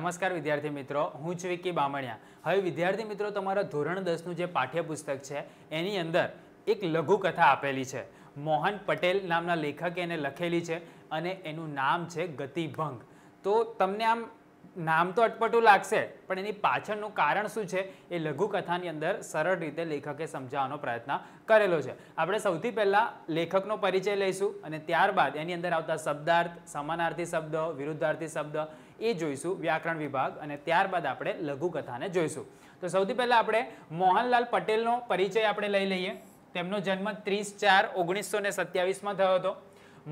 નમસ્કાર વિદ્યાર્થી મિત્રો હું છું વિકી બામણિયા હવે વિદ્યાર્થી મિત્રો તમારા ધોરણ દસનું જે પાઠ્યપુસ્તક છે એની અંદર એક લઘુકથા આપેલી છે મોહન પટેલ નામના લેખકે એને લખેલી છે અને એનું નામ છે ગતિભંગ તો તમને આમ નામ તો અટપટું લાગશે પણ એની પાછળનું કારણ શું છે એ લઘુકથાની અંદર સરળ રીતે લેખકે સમજાવવાનો પ્રયત્ન કરેલો છે આપણે સૌથી પહેલાં લેખકનો પરિચય લઈશું અને ત્યારબાદ એની અંદર આવતા શબ્દાર્થ સમાનાર્થી શબ્દ વિરુદ્ધાર્થી શબ્દ એ જોઈશું વ્યાકરણ વિભાગ અને ત્યારબાદ આપણે લઘુકથાને જોઈશું તો સૌથી પહેલાં આપણે મોહનલાલ પટેલનો પરિચય આપણે લઈ લઈએ તેમનો જન્મ ત્રીસ ચાર ઓગણીસો ને સત્યાવીસમાં થયો હતો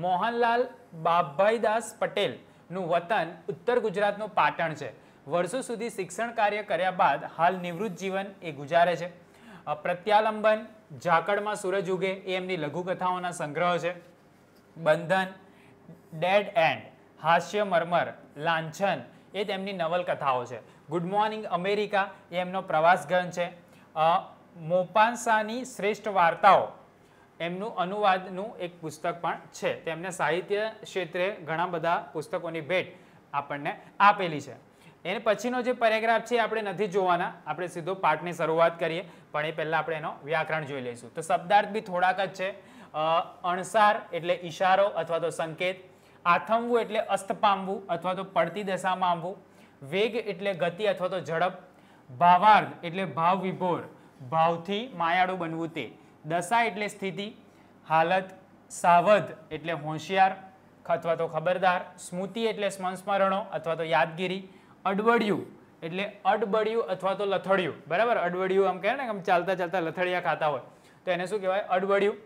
મોહનલાલ બાભાઈદાસ પટેલનું વતન ઉત્તર ગુજરાતનું પાટણ છે વર્ષો સુધી શિક્ષણ કાર્ય કર્યા બાદ હાલ નિવૃત્ત જીવન એ ગુજારે છે પ્રત્યાલંબન ઝાકળમાં સૂરજ ઉગે એ એમની લઘુકથાઓના સંગ્રહ છે બંધન ડેડ એન્ડ હાસ્ય મરમર લાંછન એ તેમની નવલકથાઓ છે ગુડ મોર્નિંગ અમેરિકા એ એમનો પ્રવાસગન છે મોપાંસાની શ્રેષ્ઠ વાર્તાઓ એમનું અનુવાદનું એક પુસ્તક પણ છે તેમને સાહિત્ય ક્ષેત્રે ઘણા બધા પુસ્તકોની ભેટ આપણને આપેલી છે એને પછીનો જે પેરેગ્રાફ છે આપણે નથી જોવાના આપણે સીધો પાઠની શરૂઆત કરીએ પણ એ પહેલાં આપણે એનો વ્યાકરણ જોઈ લઈશું તો શબ્દાર્થ બી થોડાક જ છે અણસાર એટલે ઈશારો અથવા તો સંકેત આથમવું એટલે અસ્ત પામવું અથવા તો પડતી દશામાં આવવું વેગ એટલે ગતિ અથવા તો ઝડપ ભાવાર્ધ એટલે ભાવ વિભોર ભાવથી માયાળું બનવું તે દશા એટલે સ્થિતિ હાલત સાવધ એટલે હોશિયાર અથવા તો ખબરદાર સ્મૃતિ એટલે સ્મસ્મરણો અથવા તો યાદગીરી અડબડિયું એટલે અડબડિયું અથવા તો લથડિયું બરાબર અડબડિયું આમ કહે ને આમ ચાલતા ચાલતા લથડિયા ખાતા હોય તો એને શું કહેવાય અડબડિયું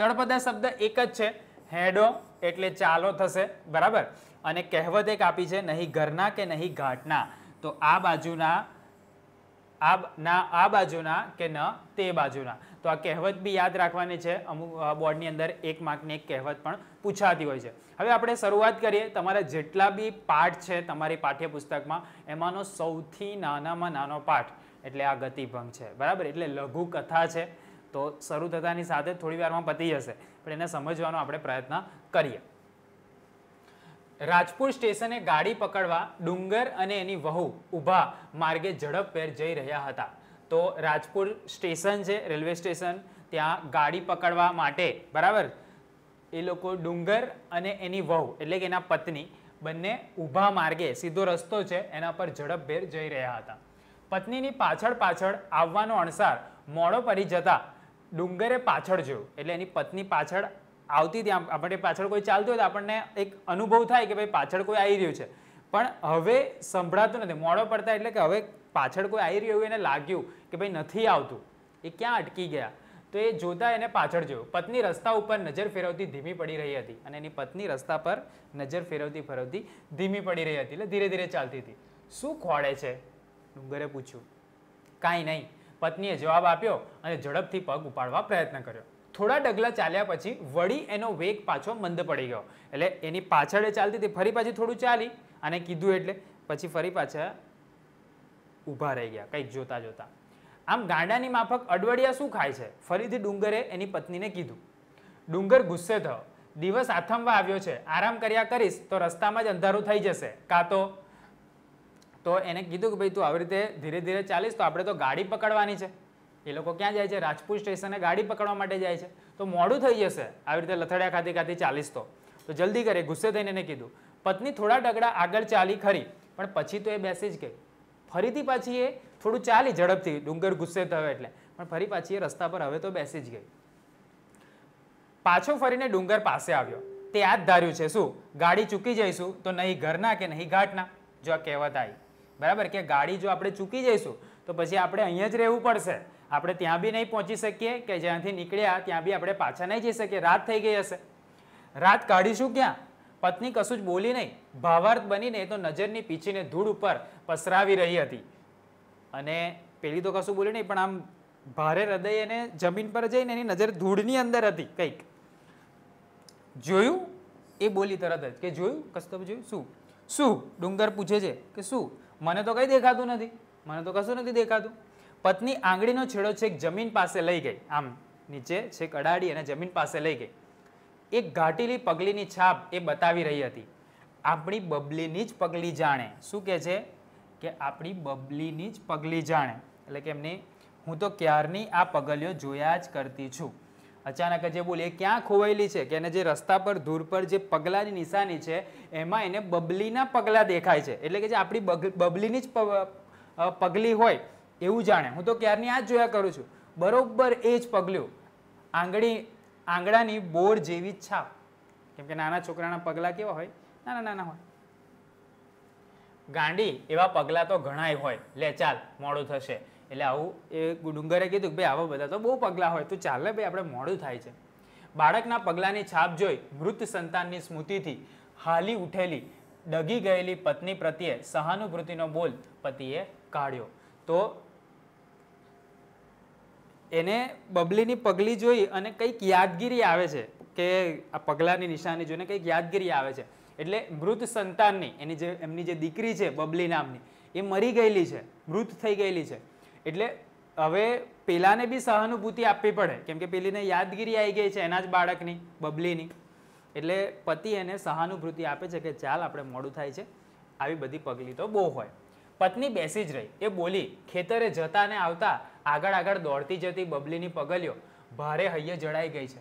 તળપદા શબ્દ એક જ છે હેડો એટલે ચાલો થશે બરાબર અને કહેવત એક આપી છે નહીં ઘરના કે નહીં ઘાટના તો આ બાજુના આ ના આ બાજુના કે ન તે બાજુના તો આ કહેવત બી યાદ રાખવાની છે અમુક બોર્ડની અંદર એક માર્કની એક કહેવત પણ પૂછાતી હોય છે હવે આપણે શરૂઆત કરીએ તમારા જેટલા બી પાઠ છે તમારી પાઠ્યપુસ્તકમાં એમાંનો સૌથી નાનામાં નાનો પાઠ એટલે આ ગતિભંગ છે બરાબર એટલે લઘુ કથા છે તો શરૂ થતાની સાથે થોડી વારમાં પતી જશે પણ એને સમજવાનો આપણે પ્રયત્ન કરીએ રાજપુર સ્ટેશને ગાડી પકડવા ડુંગર અને એની વહુ ઊભા માર્ગે ઝડપભેર જઈ રહ્યા હતા તો રાજપુર સ્ટેશન છે રેલવે સ્ટેશન ત્યાં ગાડી પકડવા માટે બરાબર એ લોકો ડુંગર અને એની વહુ એટલે કે એના પત્ની બંને ઊભા માર્ગે સીધો રસ્તો છે એના પર ઝડપભેર જઈ રહ્યા હતા પત્નીની પાછળ પાછળ આવવાનો અણસાર મોડો પડી જતા ડુંગરે પાછળ જોયું એટલે એની પત્ની પાછળ આવતી ત્યાં આપણે પાછળ કોઈ ચાલતું હોય તો આપણને એક અનુભવ થાય કે ભાઈ પાછળ કોઈ આવી રહ્યું છે પણ હવે સંભળાતું નથી મોડો પડતા એટલે કે હવે પાછળ કોઈ આવી રહ્યું એને લાગ્યું કે ભાઈ નથી આવતું એ ક્યાં અટકી ગયા તો એ જોતા એને પાછળ જોયું પત્ની રસ્તા ઉપર નજર ફેરવતી ધીમી પડી રહી હતી અને એની પત્ની રસ્તા પર નજર ફેરવતી ફેરવતી ધીમી પડી રહી હતી એટલે ધીરે ધીરે ચાલતી હતી શું ખોળે છે ડુંગરે પૂછ્યું કાંઈ નહીં પત્નીએ જવાબ આપ્યો અને ઝડપથી પગ ઉપાડવા પ્રયત્ન કર્યો થોડા ડગલા ચાલ્યા પછી વળી એનો વેગ પાછો મંદ પડી ગયો એટલે એની પાછળ એ ચાલતી હતી ફરી પાછી થોડું ચાલી અને કીધું એટલે પછી ફરી પાછા ઊભા રહી ગયા કંઈક જોતા જોતા આમ ગાંડાની માફક અડવડિયા શું ખાય છે ફરીથી ડુંગરે એની પત્નીને કીધું ડુંગર ગુસ્સે થયો દિવસ આથમવા આવ્યો છે આરામ કર્યા કરીશ તો રસ્તામાં જ અંધારું થઈ જશે કાં તો તો એને કીધું કે ભાઈ તું આવી રીતે ધીરે ધીરે ચાલીશ તો આપણે તો ગાડી પકડવાની છે એ લોકો ક્યાં જાય છે રાજપૂત સ્ટેશને ગાડી પકડવા માટે જાય છે તો મોડું થઈ જશે આવી રીતે લથડિયા ખાતી ખાતી ચાલીશ તો તો જલ્દી કરે ગુસ્સે થઈને એને કીધું પત્ની થોડા ડગડા આગળ ચાલી ખરી પણ પછી તો એ બેસી જ ગઈ ફરીથી પાછી એ થોડું ચાલી ઝડપથી ડુંગર ગુસ્સે થયો એટલે પણ ફરી પાછી એ રસ્તા પર હવે તો બેસી જ ગઈ પાછો ફરીને ડુંગર પાસે આવ્યો તે યાદ ધાર્યું છે શું ગાડી ચૂકી જઈશું તો નહીં ઘરના કે નહીં ઘાટના જો આ કહેવત આવી બરાબર કે ગાડી જો આપણે ચૂકી જઈશું તો પછી આપણે અહીંયા જ રહેવું પડશે આપણે ત્યાં બી નહીં પહોંચી શકીએ કે જ્યાંથી નીકળ્યા ત્યાં બી આપણે પાછા નહીં જઈ શકીએ રાત થઈ ગઈ હશે રાત કાઢીશું ક્યાં પત્ની કશું જ બોલી નહીં ભાવાર્થ બનીને તો નજરની પીછીને ધૂળ ઉપર પસરાવી રહી હતી અને પેલી તો કશું બોલી નહીં પણ આમ ભારે હૃદય એને જમીન પર જઈને એની નજર ધૂળની અંદર હતી કંઈક જોયું એ બોલી તરત જ કે જોયું કસ્તબ જોયું શું શું ડુંગર પૂછે છે કે શું મને તો કંઈ દેખાતું નથી મને તો કશું નથી દેખાતું પત્ની આંગળીનો છેડો છેક જમીન પાસે લઈ ગઈ આમ નીચે છેક અડાડી અને જમીન પાસે લઈ ગઈ એક ઘાટીલી પગલીની છાપ એ બતાવી રહી હતી આપણી બબલીની જ પગલી જાણે શું કહે છે કે આપણી બબલીની જ પગલી જાણે એટલે કે એમની હું તો ક્યારની આ પગલીઓ જોયા જ કરતી છું અચાનક જે બોલી એ ક્યાં ખોવાયેલી છે કે એને જે રસ્તા પર ધૂર પર જે પગલાંની નિશાની છે એમાં એને બબલીના પગલાં દેખાય છે એટલે કે જે આપણી બબલીની જ પગલી હોય એવું જાણે હું તો ક્યારની આ જ જોયા કરું છું બરોબર એ જ પગલું આંગળી આંગળાની બોર જેવી છાપ કેમ કે નાના છોકરાના પગલાં કેવા હોય નાના નાના હોય ગાંડી એવા પગલાં તો ઘણાય હોય લે ચાલ મોડું થશે એટલે આવું એ ડુંગરે કીધું કે ભાઈ આવા બધા તો બહુ પગલાં હોય તો ચાલે ભાઈ આપણે મોડું થાય છે બાળકના પગલાંની છાપ જોઈ મૃત સંતાનની સ્મૃતિથી હાલી ઉઠેલી ડગી ગયેલી પત્ની પ્રત્યે સહાનુભૂતિનો બોલ પતિએ કાઢ્યો તો એને બબલીની પગલી જોઈ અને કંઈક યાદગીરી આવે છે કે આ પગલાંની નિશાની જોઈને કંઈક યાદગીરી આવે છે એટલે મૃત સંતાનની એની જે એમની જે દીકરી છે બબલી નામની એ મરી ગયેલી છે મૃત થઈ ગયેલી છે એટલે હવે પેલાને બી સહાનુભૂતિ આપવી પડે કેમ કે પેલીને યાદગીરી આવી ગઈ છે એના જ બાળકની બબલીની એટલે પતિ એને સહાનુભૂતિ આપે છે કે ચાલ આપણે મોડું થાય છે આવી બધી પગલી તો બહુ હોય પત્ની બેસી જ રહી એ બોલી ખેતરે જતા ને આવતા આગળ આગળ દોડતી જતી બબલીની પગલીઓ ભારે હૈયે જડાઈ ગઈ છે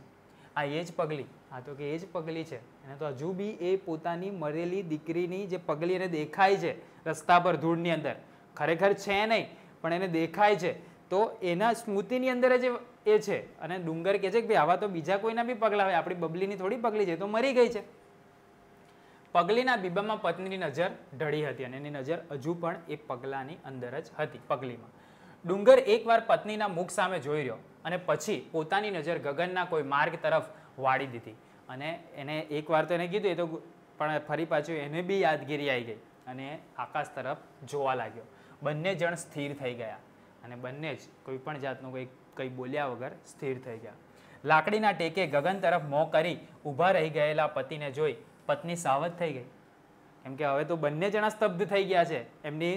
આ એ જ પગલી આ તો કે એ જ પગલી છે એને તો હજુ બી એ પોતાની મરેલી દીકરીની જે પગલી એને દેખાય છે રસ્તા પર ધૂળની અંદર ખરેખર છે નહીં પણ એને દેખાય છે તો એના સ્મૃતિની અંદર જ એ છે અને ડુંગર કહે છે કે ભાઈ આવા તો બીજા કોઈના બી પગલા હોય આપણી બબલીની થોડી પગલી છે તો મરી ગઈ છે પગલીના બીબામાં પત્નીની નજર ઢળી હતી અને એની નજર હજુ પણ એ પગલાની અંદર જ હતી પગલીમાં ડુંગર એકવાર પત્નીના મુખ સામે જોઈ રહ્યો અને પછી પોતાની નજર ગગનના કોઈ માર્ગ તરફ વાળી દીધી અને એને એકવાર તો એને કીધું એ તો પણ ફરી પાછું એને બી યાદગીરી આવી ગઈ અને આકાશ તરફ જોવા લાગ્યો બંને જણ સ્થિર થઈ ગયા અને બંને જ કોઈ પણ જાતનું કંઈ કંઈ બોલ્યા વગર સ્થિર થઈ ગયા લાકડીના ટેકે ગગન તરફ મોં કરી ઊભા રહી ગયેલા પતિને જોઈ પત્ની સાવધ થઈ ગઈ કેમ કે હવે તો બંને જણા સ્તબ્ધ થઈ ગયા છે એમની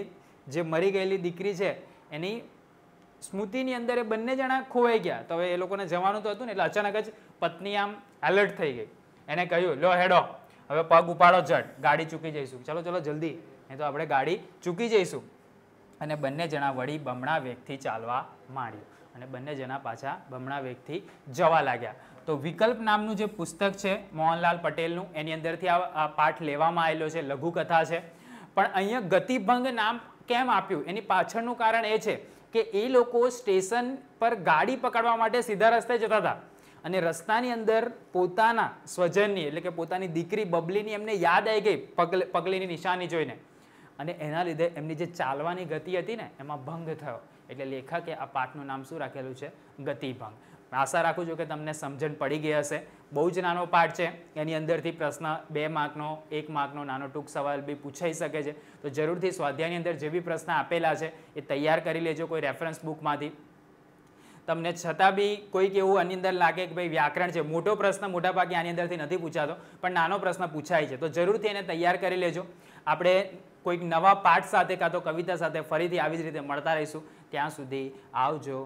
જે મરી ગયેલી દીકરી છે એની સ્મૃતિની અંદર એ બંને જણા ખોવાઈ ગયા તો હવે એ લોકોને જવાનું તો હતું ને એટલે અચાનક જ પત્ની આમ એલર્ટ થઈ ગઈ એને કહ્યું લો હેડો હવે પગ ઉપાડો ઝટ ગાડી ચૂકી જઈશું ચલો ચલો જલ્દી નહીં તો આપણે ગાડી ચૂકી જઈશું અને બંને જણા વળી બમણા વેગથી ચાલવા માંડ્યું અને બંને જણા પાછા બમણા વેગથી જવા લાગ્યા તો વિકલ્પ નામનું જે પુસ્તક છે મોહનલાલ પટેલનું એની અંદરથી આ પાઠ લેવામાં આવેલો છે લઘુકથા છે પણ અહીંયા ગતિભંગ નામ કેમ આપ્યું એની પાછળનું કારણ એ છે કે એ લોકો સ્ટેશન પર ગાડી પકડવા માટે સીધા રસ્તે જતા હતા અને રસ્તાની અંદર પોતાના સ્વજનની એટલે કે પોતાની દીકરી બબલીની એમને યાદ આવી ગઈ પગલે પગલીની નિશાની જોઈને અને એના લીધે એમની જે ચાલવાની ગતિ હતી ને એમાં ભંગ થયો એટલે લેખકે આ પાઠનું નામ શું રાખેલું છે ગતિભંગ આશા રાખું છું કે તમને સમજણ પડી ગઈ હશે બહુ જ નાનો પાઠ છે એની અંદરથી પ્રશ્ન બે માર્કનો એક માર્કનો નાનો ટૂંક સવાલ બી પૂછાઈ શકે છે તો જરૂરથી સ્વાધ્યાયની અંદર જે બી પ્રશ્ન આપેલા છે એ તૈયાર કરી લેજો કોઈ રેફરન્સ બુકમાંથી તમને છતાં બી કોઈક એવું આની અંદર લાગે કે ભાઈ વ્યાકરણ છે મોટો પ્રશ્ન મોટાભાગે આની અંદરથી નથી પૂછાતો પણ નાનો પ્રશ્ન પૂછાય છે તો જરૂરથી એને તૈયાર કરી લેજો આપણે કોઈક નવા પાઠ સાથે કાં તો કવિતા સાથે ફરીથી આવી જ રીતે મળતા રહીશું ત્યાં સુધી આવજો